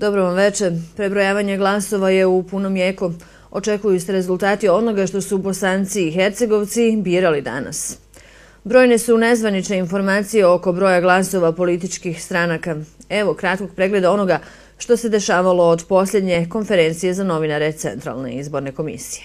Dobro vam večer. Prebrojavanje glasova je u punom jeku. Očekuju se rezultati onoga što su Bosanci i Hercegovci birali danas. Brojne su nezvaniče informacije oko broja glasova političkih stranaka. Evo kratkog pregleda onoga što se dešavalo od posljednje konferencije za novinare Centralne izborne komisije.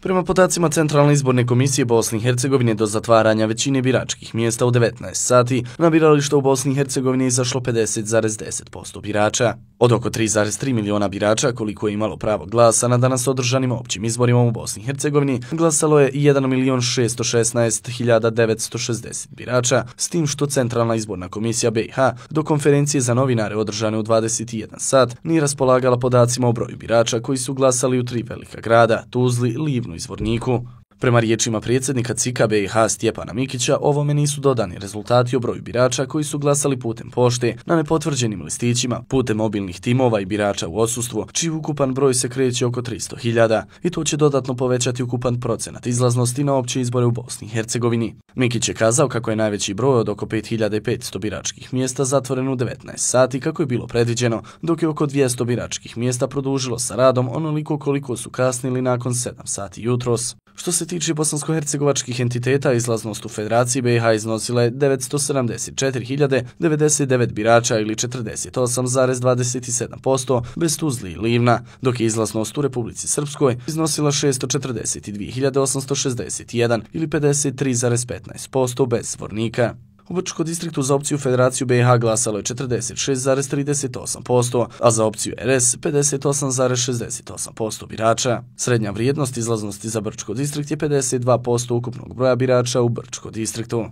Prema podacima Centralne izborne komisije Bosni i Hercegovine do zatvaranja većine biračkih mjesta u 19 sati, na biralištu u Bosni i Hercegovine izašlo 50,10% birača. Od oko 3,3 miliona birača koliko je imalo pravo glasa na danas održanim općim izborima u Bosni i Hercegovini, glasalo je 1 milion 616.960 birača, s tim što Centralna izborna komisija BiH do konferencije za novinare održane u 21 sat ni raspolagala podacima o broju birača koji su glasali u tri velika grada, Tuzli, Livnu i Zvorniku. Prema riječima predsjednika Cika BiH Stjepana Mikića, ovome nisu dodani rezultati o broju birača koji su glasali putem pošte na nepotvrđenim listićima, putem mobilnih timova i birača u osustvu, čiji ukupan broj se kreće oko 300.000 i to će dodatno povećati ukupan procenat izlaznosti na opće izbore u Bosni i Hercegovini. Mikić je kazao kako je najveći broj od oko 5500 biračkih mjesta zatvoren u 19 sati kako je bilo predviđeno, dok je oko 200 biračkih mjesta produžilo sa radom onoliko koliko su kasnili nakon 7 sati jutros. Što se tiče bosansko-hercegovačkih entiteta, izlaznost u Federaciji BiH iznosila je 974.099 birača ili 48,27% bez Tuzli i Livna, dok je izlaznost u Republici Srpskoj iznosila 642.861 ili 53,15% bez Svornika. U Brčko distriktu za opciju Federaciju BiH glasalo je 46,38%, a za opciju RS 58,68% birača. Srednja vrijednost izlaznosti za Brčko distrikt je 52% ukupnog broja birača u Brčko distriktu.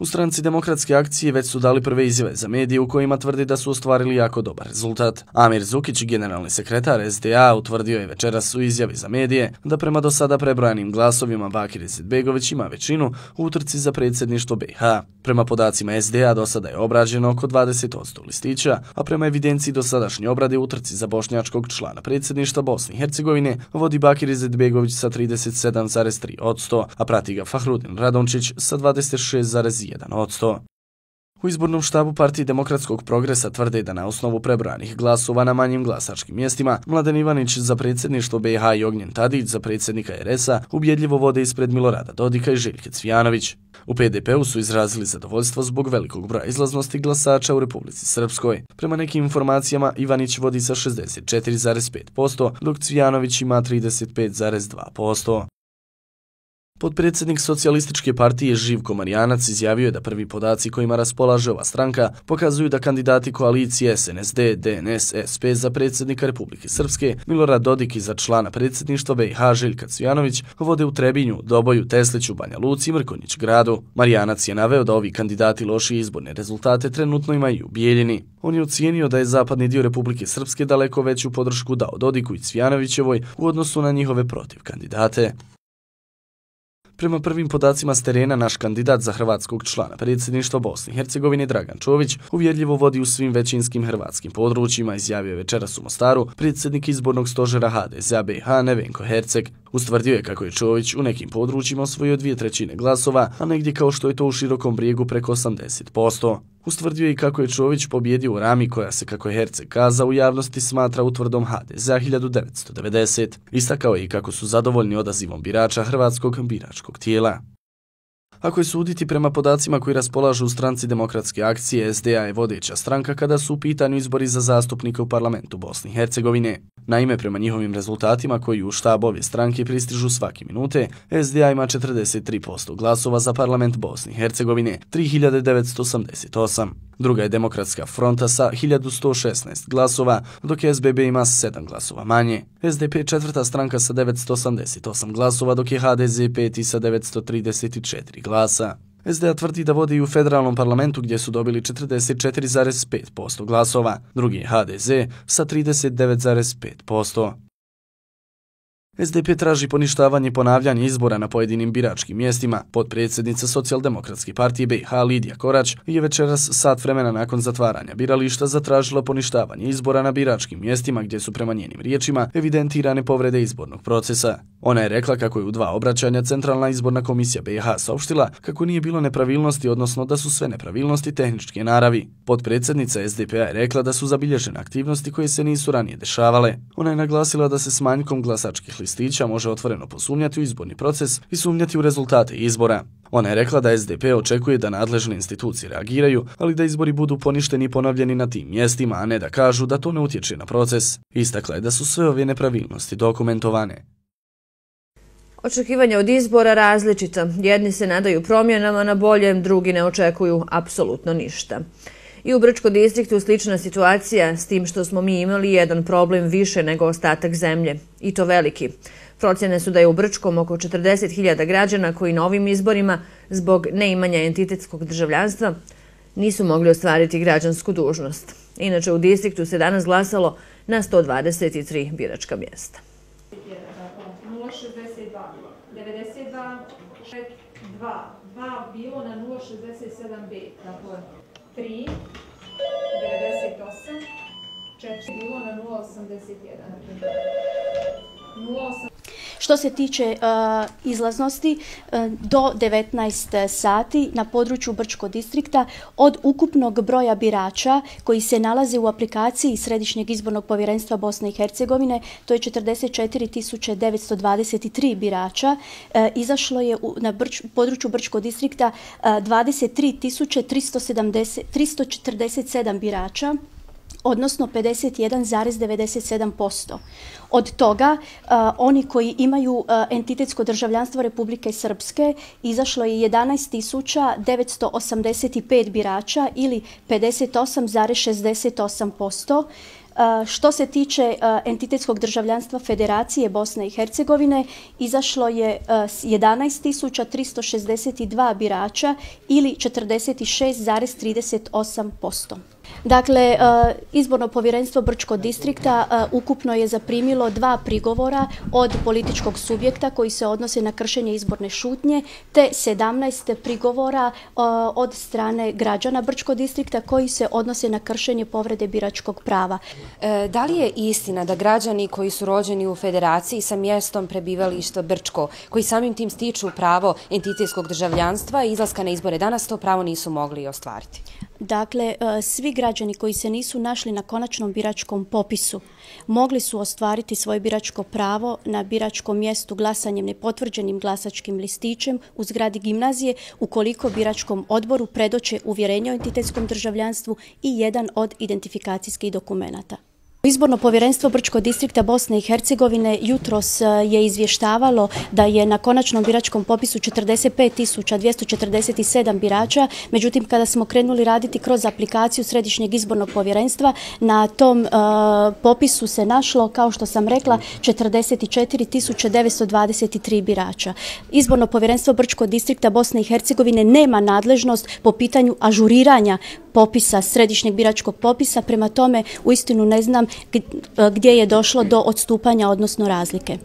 U stranci demokratske akcije već su dali prve izjave za medije u kojima tvrdi da su ostvarili jako dobar rezultat. Amir Zukić, generalni sekretar SDA, utvrdio je večeras u izjavi za medije da prema do sada prebrojanim glasovima Bakir Izetbegović ima većinu u utrci za predsjedništvo BiH. Prema podacima SDA do sada je obrađeno oko 20% listića, a prema evidenciji do sadašnje obrade u utrci za bošnjačkog člana predsjedništva Bosne i Hercegovine vodi Bakir Izetbegović sa 37,3%, a prati ga Fahrudin Radončić sa 26,1%. U izbornom štabu Partije demokratskog progresa tvrde da na osnovu prebranih glasova na manjim glasačkim mjestima, Mladen Ivanić za predsjedništvo BiH i Ognjen Tadić za predsjednika RS-a ubjedljivo vode ispred Milorada Dodika i Željke Cvijanović. U PDP-u su izrazili zadovoljstvo zbog velikog broja izlaznosti glasača u Republici Srpskoj. Prema nekim informacijama, Ivanić vodi sa 64,5%, dok Cvijanović ima 35,2%. Podpredsednik socijalističke partije Živko Marijanac izjavio je da prvi podaci kojima raspolaže ova stranka pokazuju da kandidati koalicije SNSD, DNS, SP za predsednika Republike Srpske, Milorad Dodik i za člana predsedništva BiH Željka Cvijanović vode u Trebinju, Doboju, Tesliću, Banja Luci i Mrkonjić gradu. Marijanac je naveo da ovi kandidati loši izborne rezultate trenutno imaju u Bijeljini. On je ocijenio da je zapadni dio Republike Srpske daleko veću podršku dao Dodiku i Cvijanovićevoj u odnosu na njihove protiv kandidate. Prema prvim podacima s terena, naš kandidat za hrvatskog člana, predsjedništva Bosni i Hercegovine Dragan Čović, uvjerljivo vodi u svim većinskim hrvatskim područjima, izjavio večeras u Mostaru predsjednik izbornog stožera hdz BiH Nevenko Herceg, Ustvrdio je kako je Čović u nekim područjima osvojio dvije trećine glasova, a negdje kao što je to u širokom brijegu preko 80%. Ustvrdio je i kako je Čović pobjedio u rami koja se, kako je Herce kaza, u javnosti smatra utvrdom HD za 1990. Istakao je i kako su zadovoljni odazivom birača Hrvatskog biračkog tijela. Ako je suditi prema podacima koji raspolažu u stranci demokratske akcije, SDA je vodeća stranka kada su u pitanju izbori za zastupnike u parlamentu Bosni i Hercegovine. Naime, prema njihovim rezultatima koji u štab ove stranke pristižu svake minute, SDA ima 43% glasova za parlament Bosni i Hercegovine, 3988. Druga je Demokratska fronta sa 1116 glasova, dok je SBB ima 7 glasova manje. SDP je četvrta stranka sa 988 glasova, dok je HDZ peti sa 934 glasa. SDA tvrdi da vodi i u federalnom parlamentu gdje su dobili 44,5% glasova. Drugi je HDZ sa 39,5%. SDP traži poništavanje i ponavljanje izbora na pojedinim biračkim mjestima. Podpredsjednica Socijaldemokratske partije BiH Lidija Korać je večeras sat vremena nakon zatvaranja birališta zatražila poništavanje izbora na biračkim mjestima gdje su prema njenim riječima evidentirane povrede izbornog procesa. Ona je rekla kako je u dva obraćanja Centralna izborna komisija BiH saopštila kako nije bilo nepravilnosti, odnosno da su sve nepravilnosti tehničke naravi. Podpredsjednica SDP-a je rekla da su zabilježene aktivnosti koje se nisu ranije dešavale. Ona je naglasila da se s manjkom glasačkih listića može otvoreno posumnjati u izborni proces i sumnjati u rezultate izbora. Ona je rekla da SDP očekuje da nadležne institucije reagiraju, ali da izbori budu poništeni i ponavljeni na tim mjestima, a ne da kažu da to ne utječe na proces. Istakla je da su sve ove nepravilnosti dokumentovane. Očekivanja od izbora različita. Jedni se nadaju promjenama na bolje, drugi ne očekuju apsolutno ništa. I u Brčko distriktu slična situacija s tim što smo mi imali jedan problem više nego ostatak zemlje. I to veliki. Procjene su da je u Brčkom oko 40.000 građana koji na ovim izborima zbog neimanja entitetskog državljanstva nisu mogli ostvariti građansku dužnost. Inače, u distriktu se danas glasalo na 123 biračka mjesta. 062, 92, 62, 2, 2, 2, 2, 2, 2, 3, 98, 4, 0 na 0, 81. 0, 81. Što se tiče e, izlaznosti, e, do 19 sati na području Brčko distrikta od ukupnog broja birača koji se nalazi u aplikaciji Središnjeg izbornog povjerenstva Bosne i Hercegovine, to je 44.923 birača, e, izašlo je na području Brčko distrikta 23.347 birača odnosno 51,97%. Od toga, oni koji imaju entitetsko državljanstvo Republike Srpske, izašlo je 11.985 birača ili 58,68%. Što se tiče entitetskog državljanstva Federacije Bosne i Hercegovine, izašlo je 11.362 birača ili 46,38%. Dakle, e, izborno povjerenstvo Brčko distrikta e, ukupno je zaprimilo dva prigovora od političkog subjekta koji se odnose na kršenje izborne šutnje, te 17 prigovora e, od strane građana Brčko distrikta koji se odnose na kršenje povrede biračkog prava. Da li je istina da građani koji su rođeni u federaciji sa mjestom prebivališta Brčko, koji samim tim stiču pravo entitetskog državljanstva i izlaska na izbore danas, to pravo nisu mogli ostvariti? Dakle, e, svi građani koji se nisu našli na konačnom biračkom popisu mogli su ostvariti svoje biračko pravo na biračkom mjestu glasanjem nepotvrđenim glasačkim listićem u zgradi gimnazije ukoliko biračkom odboru predoće uvjerenje o entitetskom državljanstvu i jedan od identifikacijskih dokumentata. Izborno povjerenstvo Brčko distrikta Bosne i Hercegovine jutros e, je izvještavalo da je na konačnom biračkom popisu 45.247 birača, međutim kada smo krenuli raditi kroz aplikaciju Središnjeg izbornog povjerenstva, na tom e, popisu se našlo, kao što sam rekla, 44.923 birača. Izborno povjerenstvo Brčko distrikta Bosne i Hercegovine nema nadležnost po pitanju ažuriranja popisa Središnjeg biračkog popisa, prema tome u istinu ne znam E, gdje je došlo do odstupanja, odnosno razlike.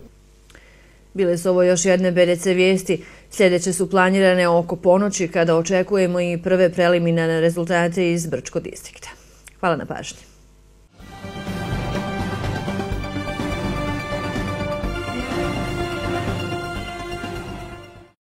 Bile su ovo još jedne BDC vijesti. Sljedeće su planirane oko ponoći kada očekujemo i prve preliminane rezultate iz Brčko distrikta. Hvala na pažnje.